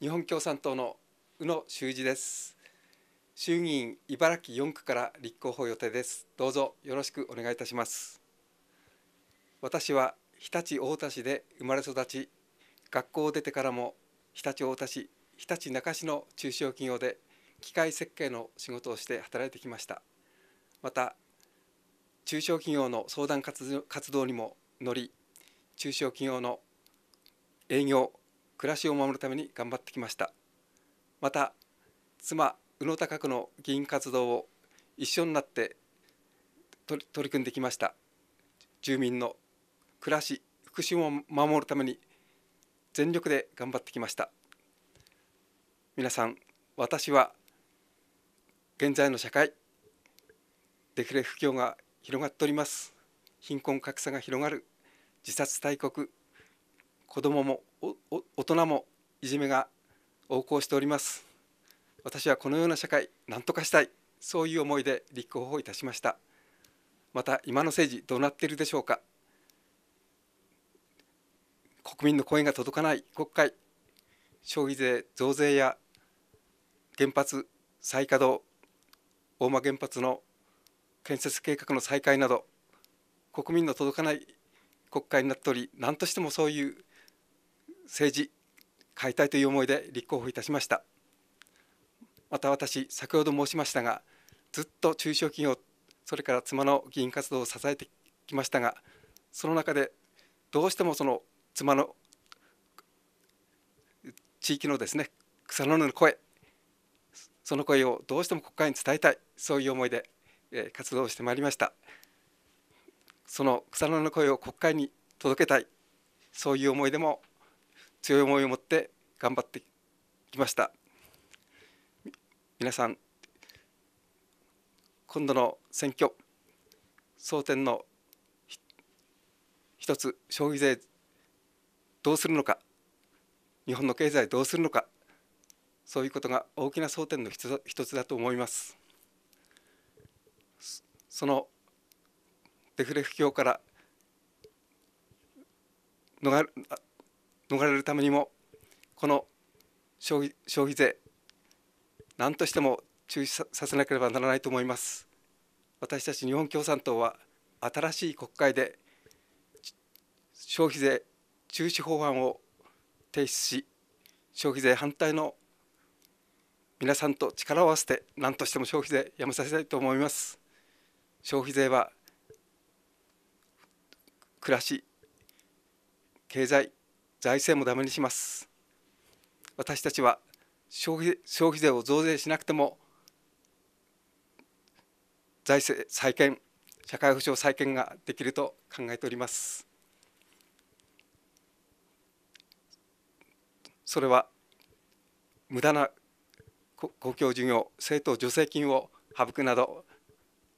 日本共産党の宇野修司です衆議院茨城4区から立候補予定ですどうぞよろしくお願いいたします私は日立太田市で生まれ育ち学校を出てからも日立太田市日立中市の中小企業で機械設計の仕事をして働いてきましたまた中小企業の相談活動にも乗り中小企業の営業暮らしを守るために頑張ってきましたまた妻宇野高子の議員活動を一緒になって取り組んできました住民の暮らし福祉を守るために全力で頑張ってきました皆さん私は現在の社会デフレ不況が広がっております貧困格差が広がる自殺大国子どもも大人もいじめが横行しております私はこのような社会何とかしたいそういう思いで立候補いたしましたまた今の政治どうなっているでしょうか国民の声が届かない国会消費税増税や原発再稼働大間原発の建設計画の再開など国民の届かない国会になっており何としてもそういう政治解体という思いで立候補いたしましたまた私先ほど申しましたがずっと中小企業それから妻の議員活動を支えてきましたがその中でどうしてもその妻の地域のですね草の根の声その声をどうしても国会に伝えたいそういう思いで活動してまいりましたその草の根の声を国会に届けたいそういう思いでも強い思いを持って頑張ってきました皆さん今度の選挙争点の一つ消費税どうするのか日本の経済どうするのかそういうことが大きな争点の一つだと思いますそのデフレ不況から逃逃れるためにもこの消費消費税何としても中止させなければならないと思います私たち日本共産党は新しい国会で消費税中止法案を提出し消費税反対の皆さんと力を合わせて何としても消費税やめさせたいと思います消費税は暮らし経済財政もダメにします私たちは消費消費税を増税しなくても財政再建社会保障再建ができると考えておりますそれは無駄な公共事業政党助成金を省くなど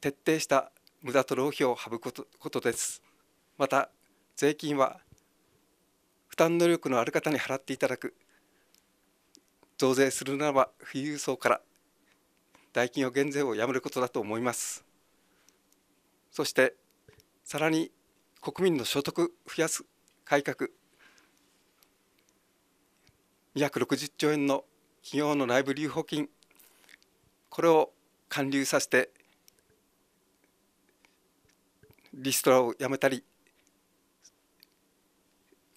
徹底した無駄と浪費を省くことですまた税金は担能力のある方に払っていただく増税するならば富裕層から代金を減税をやめることだと思いますそしてさらに国民の所得増やす改革260兆円の企業の内部留保金これを還流させてリストラをやめたり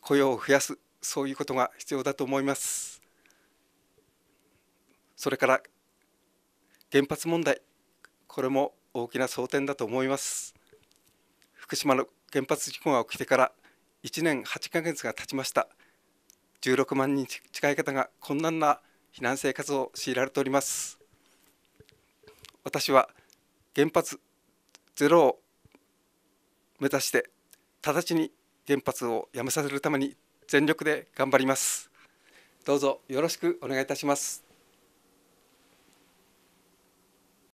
雇用を増やすそういうことが必要だと思いますそれから原発問題これも大きな争点だと思います福島の原発事故が起きてから1年8ヶ月が経ちました16万人近い方が困難な避難生活を強いられております私は原発ゼロを目指して直ちに原発をやめさせるために全力で頑張りますどうぞよろしくお願いいたします